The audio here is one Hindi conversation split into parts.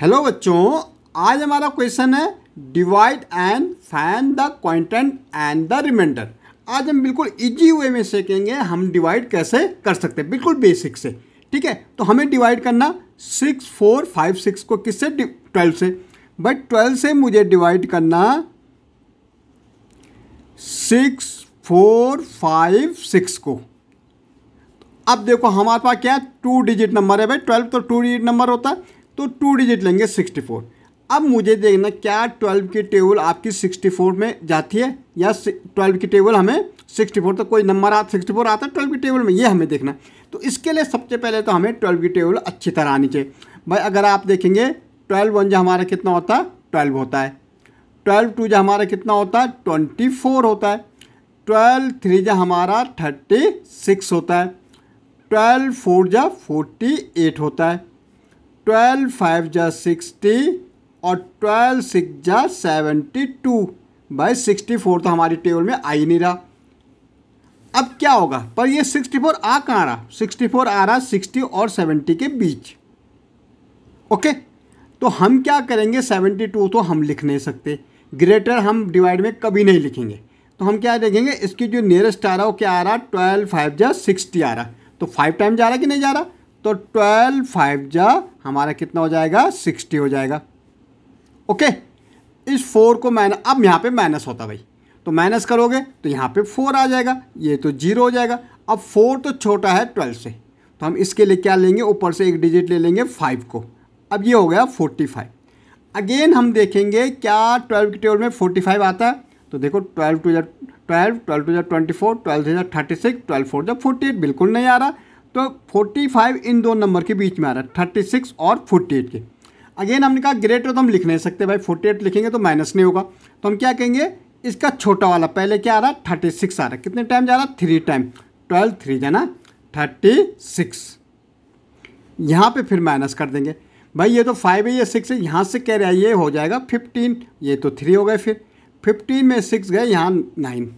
हेलो बच्चों आज हमारा क्वेश्चन है divide and find the quotient and the remainder आज हम बिल्कुल इजी वे में सीखेंगे हम डिवाइड कैसे कर सकते हैं बिल्कुल बेसिक से ठीक है तो हमें डिवाइड करना सिक्स फोर फाइव सिक्स को किससे ट्वेल्व से बट ट्वेल्व से मुझे डिवाइड करना सिक्स फोर फाइव सिक्स को अब देखो हमारे पास क्या है टू डिजिट नंबर है भाई ट्वेल्व तो टू डिजिट नंबर होता है तो टू डिजिट लेंगे सिक्सटी फोर अब मुझे देखना क्या ट्वेल्व की टेबल आपकी सिक्सटी फोर में जाती है या ट्वेल्व की टेबल हमें सिक्सटी फोर तो कोई नंबर आता सिक्सटी फोर आता है ट्वेल्व की टेबल में ये हमें देखना तो इसके लिए सबसे पहले तो हमें ट्वेल्व की टेबल अच्छी तरह आनी चाहिए भाई अगर आप देखेंगे ट्वेल्व वन जो हमारा कितना होता है ट्वेल्व होता है ट्वेल्व टू जो हमारा कितना होता है ट्वेंटी फोर होता है ट्वेल्व थ्री जो हमारा थर्टी सिक्स होता है ट्वेल्व फोर जो फोर्टी एट होता है ट्वेल्व फाइव जा सिक्सटी और ट्वेल्व सिक्स जा seventy two by sixty four तो हमारी टेबल में आ ही नहीं रहा अब क्या होगा पर ये सिक्सटी फोर आ कहाँ रहा सिक्सटी फोर आ रहा सिक्सटी और सेवेंटी के बीच ओके तो हम क्या करेंगे सेवेंटी टू तो हम लिख नहीं सकते ग्रेटर हम डिवाइड में कभी नहीं लिखेंगे तो हम क्या देखेंगे इसकी जो नियरेस्ट आ रहा हो क्या आ रहा ट्वेल्व फाइव जा सिक्सटी आ रहा तो फाइव टाइम जा रहा कि नहीं जा रहा तो ट्वेल्व फाइव जा हमारा कितना हो जाएगा सिक्सटी हो जाएगा ओके इस फोर को मैंने अब यहाँ पे माइनस होता भाई तो माइनस करोगे तो यहाँ पे फोर आ जाएगा ये तो जीरो हो जाएगा अब फोर तो छोटा है ट्वेल्व से तो हम इसके लिए क्या लेंगे ऊपर से एक डिजिट ले लेंगे फाइव को अब ये हो गया फोर्टी फाइव अगेन हम देखेंगे क्या ट्वेल्व के टेबल में फोर्टी फाइव आता है तो देखो ट्वेल्व टू जै ट्वेल्व ट्वेल्व टू जै ट्वेंटी फोर ट्वेल्व थ्री जै थर्टी सिक्स ट्वेल्व फोर जै फोर्टी एट बिल्कुल नहीं आ रहा तो 45 इन दो नंबर के बीच में आ रहा है 36 और 48 के अगेन हमने कहा ग्रेटर तो हम लिख नहीं सकते भाई 48 लिखेंगे तो माइनस नहीं होगा तो हम क्या कहेंगे इसका छोटा वाला पहले क्या आ रहा है थर्टी सिक्स आ रहा है कितने टाइम जा रहा है थ्री टाइम ट्वेल्व थ्री जाना थर्टी सिक्स यहाँ पर फिर माइनस कर देंगे भाई ये तो फाइव है ये सिक्स है यहाँ से कह रहा है ये हो जाएगा फिफ्टीन ये तो थ्री हो गए फिर फिफ्टीन में सिक्स गए यहाँ नाइन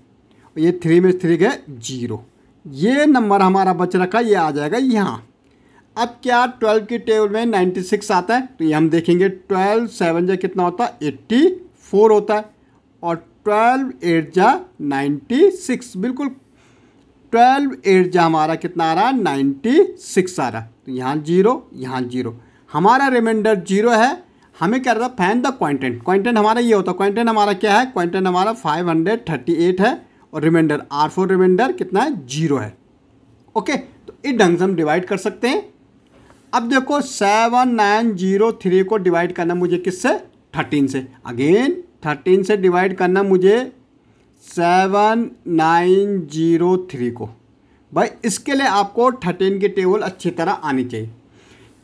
ये थ्री में थ्री गए जीरो ये नंबर हमारा बच रखा ये आ जाएगा यहाँ अब क्या ट्वेल्व की टेबल में नाइन्टी सिक्स आता है तो ये हम देखेंगे ट्वेल्व सेवन जा कितना होता है एट्टी फोर होता है और ट्वेल्व एट जा नाइन्टी सिक्स बिल्कुल ट्वेल्व एट जा हमारा कितना आ रहा है नाइन्टी सिक्स आ रहा है तो यहाँ जीरो यहाँ जीरो हमारा रिमाइंडर जीरो है हमें क्या रहता है फैन द क्वाइंटेंट क्वाइंटेंट हमारा ये होता है क्वाइंटेंट हमारा क्या है क्वाइंटेंट हमारा फाइव हंड्रेड थर्टी एट है और रिमाइंडर आर फोर रिमाइंडर कितना है जीरो है ओके तो इस ढंग से हम डिवाइड कर सकते हैं अब देखो सेवन नाइन जीरो थ्री को डिवाइड करना मुझे किससे थर्टीन से अगेन थर्टीन से डिवाइड करना मुझे सेवन नाइन जीरो थ्री को भाई इसके लिए आपको थर्टीन की टेबल अच्छी तरह आनी चाहिए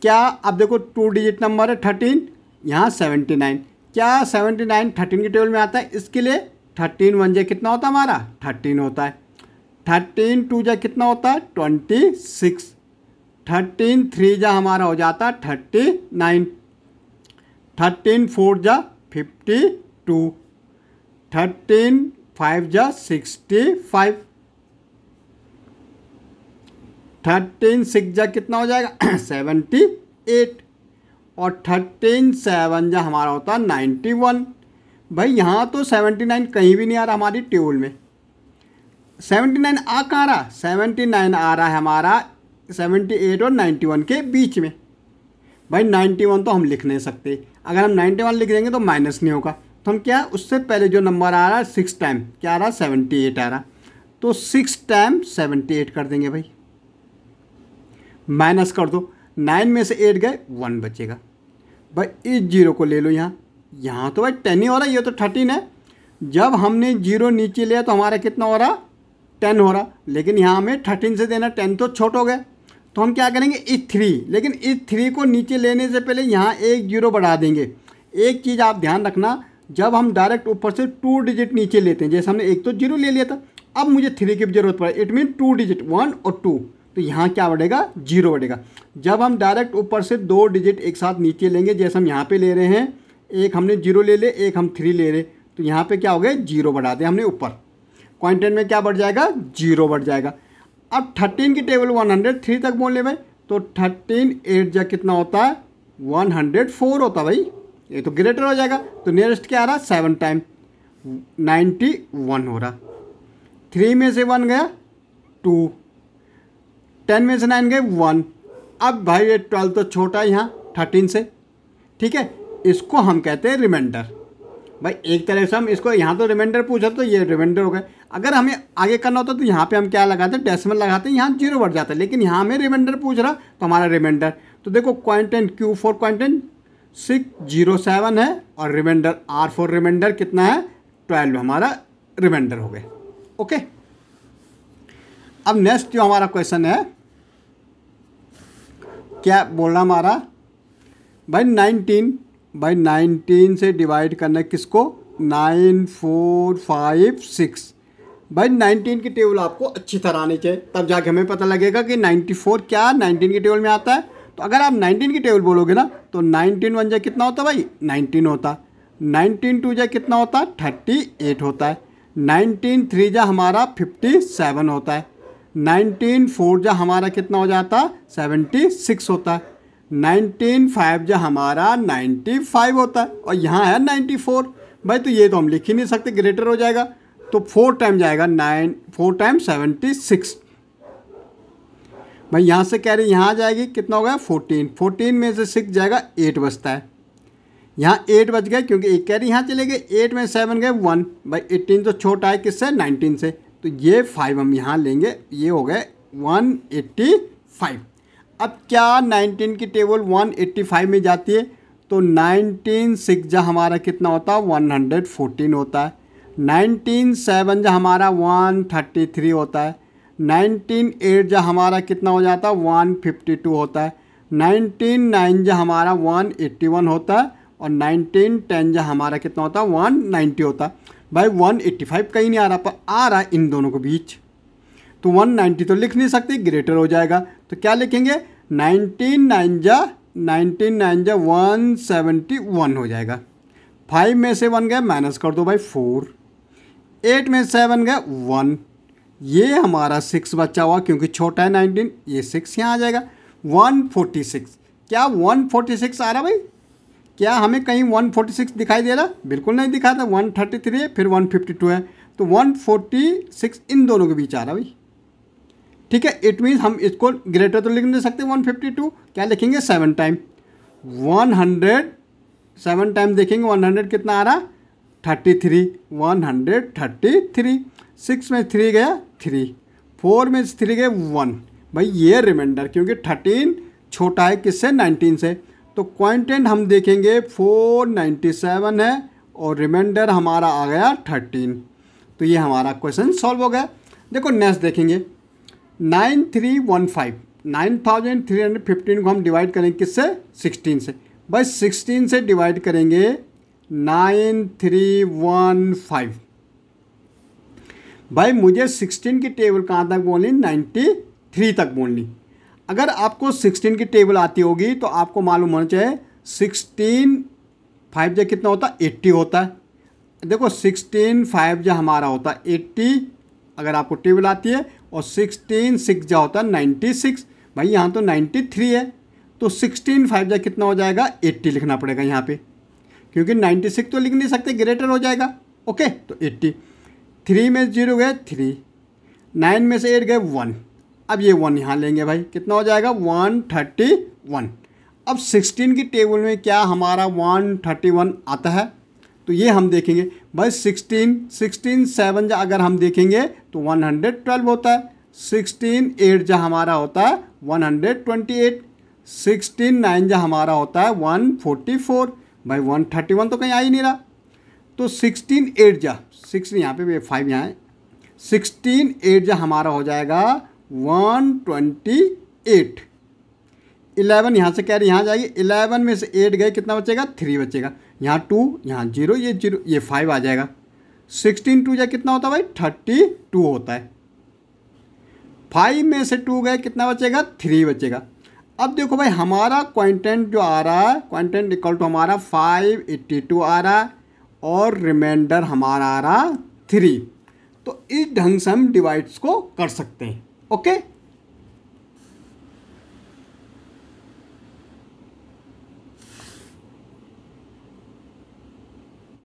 क्या अब देखो टू डिजिट नंबर है थर्टीन यहाँ सेवेंटी नाइन क्या सेवेंटी नाइन थर्टीन की टेबल में आता है इसके लिए थर्टीन वन जे कितना होता है हमारा थर्टीन होता है थर्टीन टू जे कितना होता है ट्वेंटी सिक्स थर्टीन थ्री जा हमारा हो जाता है थर्टी नाइन थर्टीन फोर जा फिफ्टी टू थर्टीन फाइव जा सिक्सटी फाइव थर्टीन सिक्स जा कितना हो जाएगा सेवेंटी एट और थर्टीन सेवन जा हमारा होता है नाइन्टी वन भाई यहाँ तो सेवेंटी नाइन कहीं भी नहीं आ रहा हमारी टेबल में सेवेंटी नाइन आ कहाँ रहा सेवेंटी नाइन आ रहा है हमारा सेवेंटी एट और नाइन्टी वन के बीच में भाई नाइन्टी वन तो हम लिख नहीं सकते अगर हम नाइन्टी वन लिख देंगे तो माइनस नहीं होगा तो हम क्या उससे पहले जो नंबर आ रहा है सिक्स टाइम क्या आ रहा है सेवेंटी एट आ रहा तो सिक्स टाइम सेवेंटी एट कर देंगे भाई माइनस कर दो नाइन में से एट गए वन बचेगा भाई इस जीरो को ले लो यहाँ यहाँ तो भाई टेन ही हो रहा है ये तो थर्टीन है जब हमने जीरो नीचे लिया तो हमारा कितना हो रहा टेन हो रहा लेकिन यहाँ हमें थर्टीन से देना टेन तो छोट हो गए तो हम क्या करेंगे इस e थ्री लेकिन इस e थ्री को नीचे लेने से पहले यहाँ एक जीरो बढ़ा देंगे एक चीज़ आप ध्यान रखना जब हम डायरेक्ट ऊपर से टू डिजिट नीचे लेते हैं जैसे हमने एक तो जीरो ले लिया था अब मुझे थ्री की जरूरत पड़े it mean two digit one और टू तो यहाँ क्या बढ़ेगा जीरो बढ़ेगा जब हम डायरेक्ट ऊपर से दो डिजिट एक साथ नीचे लेंगे जैसे हम यहाँ पे ले रहे हैं एक हमने जीरो ले ले एक हम थ्री ले ले तो यहाँ पे क्या हो गया जीरो बढ़ा दे हमने ऊपर क्वांटन में क्या बढ़ जाएगा जीरो बढ़ जाएगा अब थर्टीन की टेबल वन हंड्रेड थ्री तक बोल ले भाई तो थर्टीन एट जा कितना होता है वन हंड्रेड फोर होता भाई ये तो ग्रेटर हो जाएगा तो नियरेस्ट क्या आ रहा सेवन टाइम नाइन्टी वन हो रहा थ्री में से वन गया टू टेन में से नाइन गए वन अब भाई ये ट्वेल्व तो छोटा है यहाँ थर्टीन से ठीक है इसको हम कहते हैं रिमाइंडर भाई एक तरह से हम इसको यहाँ तो रिमाइंडर पूछा तो ये रिमाइंडर हो गए अगर हमें आगे करना होता तो यहाँ पे हम क्या लगाते हैं डेसिमल लगाते हैं यहाँ जीरो बढ़ जाता है लेकिन यहाँ हमें रिमाइंडर पूछ रहा तो हमारा रिमाइंडर तो देखो quotient Q four quotient six zero seven है और रिमाइंडर आर फोर रिमाइंडर कितना है ट्वेल्व हमारा रिमाइंडर हो गया ओके अब नेक्स्ट जो हमारा क्वेश्चन है क्या बोल रहा हमारा भाई नाइनटीन भाई नाइनटीन से डिवाइड करना है किसको नाइन फोर फाइव सिक्स भाई नाइनटीन की टेबल आपको अच्छी तरह आनी चाहिए तब जाके हमें पता लगेगा कि नाइन्टी फोर क्या नाइनटीन की टेबल में आता है तो अगर आप नाइनटीन की टेबल बोलोगे ना तो नाइनटीन वन जाए कितना होता भाई नाइनटीन होता नाइनटीन टू जाए कितना होता है थर्टी एट होता है नाइनटीन थ्री जा हमारा फिफ्टी सेवन होता है नाइनटीन फोर जा हमारा कितना हो जाता सेवेंटी सिक्स होता है नाइन्टीन फाइव जो हमारा नाइन्टी फाइव होता है और यहाँ है नाइन्टी फोर भाई तो ये तो हम लिख ही नहीं सकते ग्रेटर हो जाएगा तो फोर टाइम जाएगा nine four time seventy six भाई यहाँ से कह रहे यहाँ जाएगी कितना हो गया फोर्टीन फोर्टीन में से सिक्स जाएगा एट बचता है यहाँ एट बच गए क्योंकि एक कह रही यहाँ चले गए एट में सेवन गए वन भाई एटीन तो छोटा है किससे नाइनटीन से तो ये फाइव हम यहाँ लेंगे ये हो गए वन एट्टी फाइव अब क्या 19 की टेबल 185 में जाती है तो 19 सिक्स जहाँ हमारा कितना होता है 114 होता है 19 सेवन जहाँ हमारा 133 होता है 19 एट जहाँ हमारा कितना हो जाता है 152 होता है 19 नाइन जहाँ हमारा 181 होता है और 19 टेन जहाँ हमारा कितना होता है 190 होता है भाई 185 कहीं नहीं आ रहा पर आ रहा है इन दोनों के बीच तो 190 तो लिख नहीं सकते ग्रेटर हो जाएगा तो क्या लिखेंगे नाइनटीन नाइन जा नाइनटीन नाइन जा वन सेवेंटी वन हो जाएगा फाइव में से वन गए माइनस कर दो भाई फोर एट में सेवन गए वन ये हमारा सिक्स बच्चा हुआ क्योंकि छोटा है नाइनटीन ये सिक्स यहाँ आ जाएगा वन फोर्टी सिक्स क्या वन फोर्टी सिक्स आ रहा भाई क्या हमें कहीं वन फोर्टी सिक्स दिखाई दे रहा बिल्कुल नहीं दिखा था वन थर्टी थ्री है फिर वन फिफ्टी टू है तो वन फोर्टी सिक्स इन दोनों के बीच आ रहा भाई ठीक है इट मीन्स हम इसको ग्रेटर तो लिख नहीं सकते वन फिफ्टी टू क्या लिखेंगे seven time one hundred seven time देखेंगे वन हंड्रेड कितना आ रहा thirty three one hundred thirty three six में थ्री गया थ्री फोर में थ्री गए वन भाई ये रिमाइंडर क्योंकि थर्टीन छोटा है किससे नाइनटीन से तो क्वाइंटेंट हम देखेंगे फोर नाइन्टी सेवन है और रिमाइंडर हमारा आ गया थर्टीन तो ये हमारा क्वेश्चन सॉल्व हो गया देखो नेक्स्ट देखेंगे nine three one five nine thousand three hundred fifteen को हम डिवाइड करेंगे किससे सिक्सटीन से बस सिक्सटीन से डिवाइड करेंगे नाइन थ्री वन फाइव भाई मुझे सिक्सटीन की टेबल कहाँ तक बोलनी नाइन्टी थ्री तक बोलनी अगर आपको सिक्सटीन की टेबल आती होगी तो आपको मालूम होना चाहिए सिक्सटीन फाइव जो कितना होता है एट्टी होता है देखो सिक्सटीन फाइव जो हमारा होता है एट्टी अगर आपको टेबल आती है और सिक्सटीन सिक्स जा होता है नाइन्टी सिक्स भाई यहाँ तो नाइन्टी थ्री है तो सिक्सटीन फाइव जा कितना हो जाएगा एट्टी लिखना पड़ेगा यहाँ पे क्योंकि नाइन्टी सिक्स तो लिख नहीं सकते ग्रेटर हो जाएगा ओके तो एट्टी थ्री में जीरो गए थ्री नाइन में से एट गए वन अब ये वन यहाँ लेंगे भाई कितना हो जाएगा वन थर्टी वन अब सिक्सटीन की टेबल में क्या हमारा वन थर्टी वन आता है तो ये हम देखेंगे भाई सिक्सटीन सिक्सटीन सेवन जा अगर हम देखेंगे तो वन हंड्रेड ट्वेल्व होता है सिक्सटीन एट जा हमारा होता है one hundred twenty eight sixteen nine जा हमारा होता है वन फोर्टी फोर भाई वन थर्टी वन तो कहीं आ ही नहीं रहा तो सिक्सटीन एट जा सिक्स यहाँ पे फाइव यहाँ है सिक्सटीन एट जा हमारा हो जाएगा वन ट्वेंटी एट इलेवन यहाँ से कह रही यहाँ जाएगी इलेवन में से एट गए कितना बचेगा थ्री बचेगा यहाँ टू यहाँ जीरो ये जीरो ये फाइव आ जाएगा सिक्सटीन टू या कितना होता है भाई थर्टी टू होता है फाइव में से टू गए कितना बचेगा थ्री बचेगा अब देखो भाई हमारा क्वांटेंट जो आ रहा है क्वांटेंट इक्वल टू हमारा फाइव एट्टी टू आ रहा है और रिमाइंडर हमारा आ रहा थ्री तो इस ढंग से हम डिवाइड्स को कर सकते हैं ओके